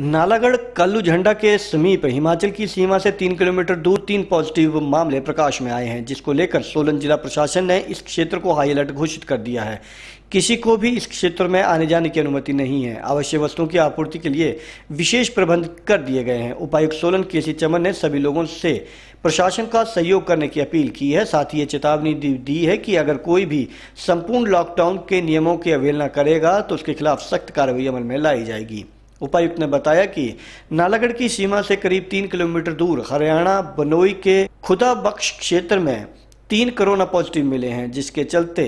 नालागढ़ कल्लू झंडा के समीप हिमाचल की सीमा से तीन किलोमीटर दूर तीन पॉजिटिव मामले प्रकाश में आए हैं जिसको लेकर सोलन जिला प्रशासन ने इस क्षेत्र को हाई अलर्ट घोषित कर दिया है किसी को भी इस क्षेत्र में आने जाने की अनुमति नहीं है आवश्यक वस्तुओं की आपूर्ति के लिए विशेष प्रबंध कर दिए गए हैं उपायुक्त सोलन के सी चमन ने सभी लोगों से प्रशासन का सहयोग करने की अपील की है साथ ही ये चेतावनी दी है कि अगर कोई भी संपूर्ण लॉकडाउन के नियमों की अवहेलना करेगा तो उसके खिलाफ सख्त कार्रवाई अमल में लाई जाएगी उपायुक्त ने बताया कि नालागढ़ की सीमा से करीब तीन किलोमीटर दूर हरियाणा बनोई के खुदा बख्श क्षेत्र में तीन कोरोना पॉजिटिव मिले हैं जिसके चलते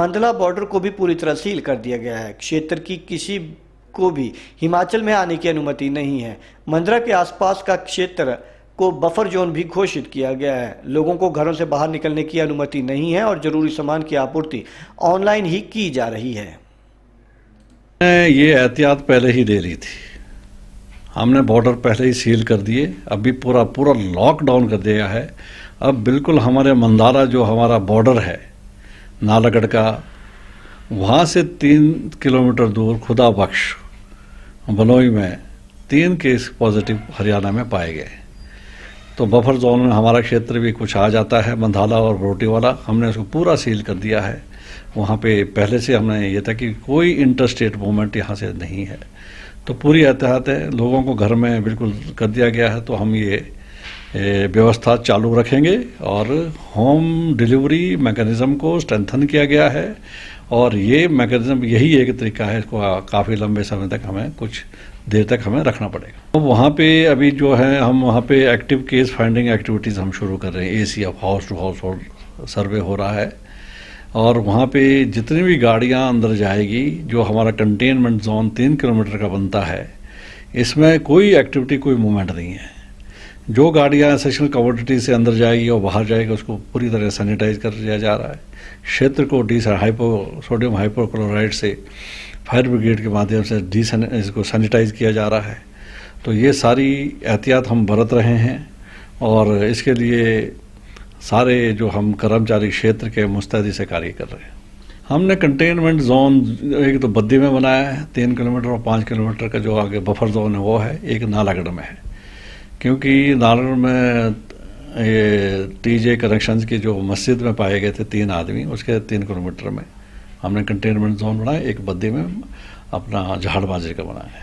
मंदला बॉर्डर को भी पूरी तरह सील कर दिया गया है क्षेत्र की किसी को भी हिमाचल में आने की अनुमति नहीं है मंदरा के आसपास का क्षेत्र को बफर जोन भी घोषित किया गया है लोगों को घरों से बाहर निकलने की अनुमति नहीं है और जरूरी सामान की आपूर्ति ऑनलाइन ही की जा रही है ये एहतियात पहले ही दे रही थी हमने बॉर्डर पहले ही सील कर दिए अभी पूरा पूरा लॉकडाउन कर दिया है अब बिल्कुल हमारे मंदारा जो हमारा बॉर्डर है नालागढ़ का वहाँ से तीन किलोमीटर दूर खुदा बख्श बलोई में तीन केस पॉजिटिव हरियाणा में पाए गए तो बफर जोन में हमारा क्षेत्र भी कुछ आ जाता है मंधाला और रोटी वाला हमने उसको पूरा सील कर दिया है वहाँ पे पहले से हमने ये था कि कोई इंटर स्टेट मूवमेंट यहाँ से नहीं है तो पूरी एहतियात है लोगों को घर में बिल्कुल कर दिया गया है तो हम ये व्यवस्था चालू रखेंगे और होम डिलीवरी मैकेनिज़्म को स्ट्रेंथन किया गया है और ये मैकेनिज़्म यही एक तरीका है इसको काफ़ी लंबे समय तक हमें कुछ देर तक हमें रखना पड़ेगा तो वहाँ पे अभी जो है हम वहाँ पे एक्टिव केस फाइंडिंग एक्टिविटीज़ हम शुरू कर रहे हैं a C of house to house hold survey हो रहा है और वहाँ पे जितनी भी गाड़ियाँ अंदर जाएगी जो हमारा कंटेनमेंट जोन तीन किलोमीटर का बनता है इसमें कोई एक्टिविटी कोई मूवमेंट नहीं है जो गाड़ियाँ सेशनल कमोडिटी से अंदर जाएगी और बाहर जाएगी उसको पूरी तरह सैनिटाइज कर दिया जा रहा है क्षेत्र को डी हाइपो सोडियम हाइपोक्लोराइड से फायर ब्रिगेड के माध्यम से डी इसको सैनिटाइज किया जा रहा है तो ये सारी एहतियात हम बरत रहे हैं और इसके लिए सारे जो हम कर्मचारी क्षेत्र के मुस्तैदी से कार्य कर रहे हैं हमने कंटेनमेंट जोन एक तो बद्दी में बनाया है तीन किलोमीटर और पाँच किलोमीटर का जो आगे बफर जोन है वो है एक नालागढ़ में है क्योंकि नारायण में ये टीजे कनेक्शन की जो मस्जिद में पाए गए थे तीन आदमी उसके तीन किलोमीटर में हमने कंटेनमेंट जोन बनाया एक बद्दी में अपना झाड़बाजी का बनाया